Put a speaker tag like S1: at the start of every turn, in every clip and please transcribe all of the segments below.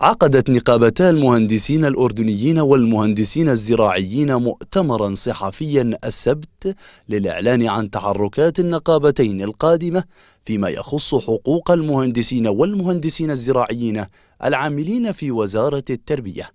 S1: عقدت نقابتا المهندسين الأردنيين والمهندسين الزراعيين مؤتمرا صحفيا السبت للإعلان عن تحركات النقابتين القادمة فيما يخص حقوق المهندسين والمهندسين الزراعيين العاملين في وزارة التربية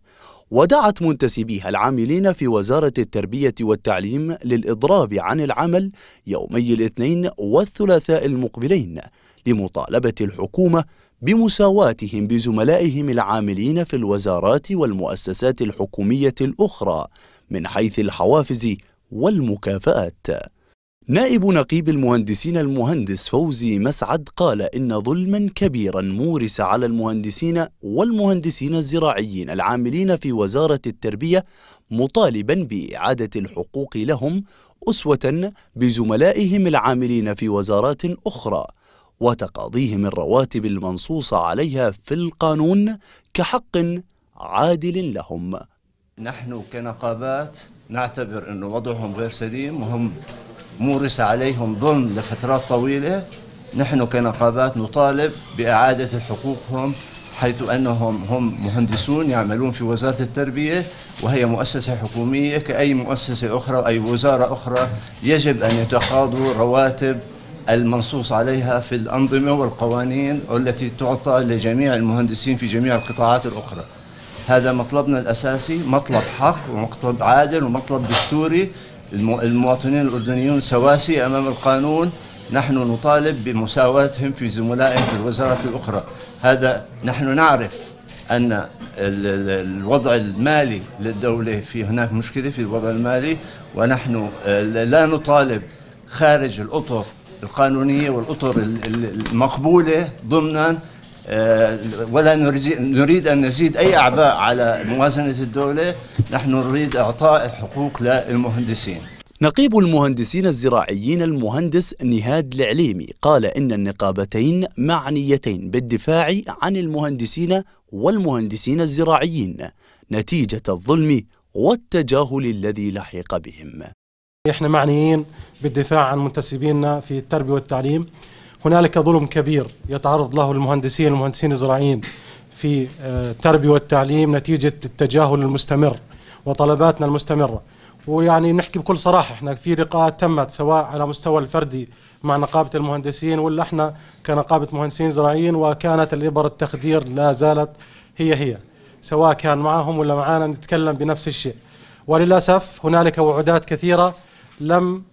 S1: ودعت منتسبيها العاملين في وزارة التربية والتعليم للإضراب عن العمل يومي الاثنين والثلاثاء المقبلين لمطالبة الحكومة بمساواتهم بزملائهم العاملين في الوزارات والمؤسسات الحكومية الأخرى من حيث الحوافز والمكافآت نائب نقيب المهندسين المهندس فوزي مسعد قال إن ظلما كبيرا مورس على المهندسين والمهندسين الزراعيين العاملين في وزارة التربية مطالبا بإعادة الحقوق لهم أسوة بزملائهم العاملين في وزارات أخرى وتقاضيه من رواتب المنصوص عليها في القانون كحق عادل لهم
S2: نحن كنقابات نعتبر أن وضعهم غير سليم وهم مورس عليهم ظلم لفترات طويلة نحن كنقابات نطالب بإعادة حقوقهم حيث أنهم هم مهندسون يعملون في وزارة التربية وهي مؤسسة حكومية كأي مؤسسة أخرى أي وزارة أخرى يجب أن يتقاضوا رواتب المنصوص عليها في الأنظمة والقوانين والتي تعطى لجميع المهندسين في جميع القطاعات الأخرى هذا مطلبنا الأساسي مطلب حق ومطلب عادل ومطلب دستوري المواطنين الأردنيون سواسي أمام القانون نحن نطالب بمساواتهم في زملائهم في الوزارات الأخرى هذا نحن نعرف أن الوضع المالي للدولة في هناك مشكلة في الوضع المالي ونحن آه، لا نطالب خارج الأطر القانونيه والاطر المقبوله ضمنا آه، ولا نريد ان نزيد اي اعباء على موازنه الدوله نحن نريد اعطاء
S1: الحقوق للمهندسين نقيب المهندسين الزراعيين المهندس نهاد العليمي قال إن النقابتين معنيتين بالدفاع عن المهندسين والمهندسين الزراعيين نتيجة الظلم والتجاهل الذي لحق بهم
S3: احنا معنيين بالدفاع عن منتسبينا في التربيه والتعليم هنالك ظلم كبير يتعرض له المهندسين المهندسين الزراعيين في التربيه آه، والتعليم نتيجه التجاهل المستمر وطلباتنا المستمره ويعني نحكي بكل صراحه احنا في لقاءات تمت سواء على مستوى الفردي مع نقابه المهندسين ولا احنا كنقابه مهندسين زراعيين وكانت الابر التخدير لا زالت هي هي سواء كان معهم ولا معانا نتكلم بنفس الشيء وللاسف هنالك وعودات كثيره لم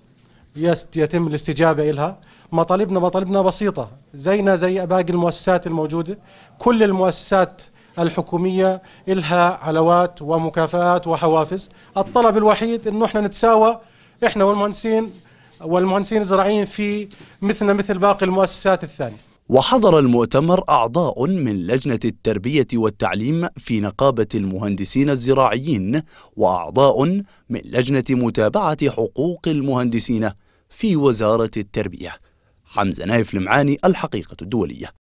S3: يتم الاستجابة إلها مطالبنا مطالبنا بسيطة زينا زي باقي المؤسسات الموجودة كل المؤسسات الحكومية إلها علاوات ومكافآت وحوافز الطلب الوحيد أنه إحنا نتساوى إحنا والمهندسين والمهندسين الزراعيين في مثلنا مثل باقي المؤسسات الثانية
S1: وحضر المؤتمر أعضاء من لجنة التربية والتعليم في نقابة المهندسين الزراعيين وأعضاء من لجنة متابعة حقوق المهندسين في وزارة التربية حمزة نايف المعاني الحقيقة الدولية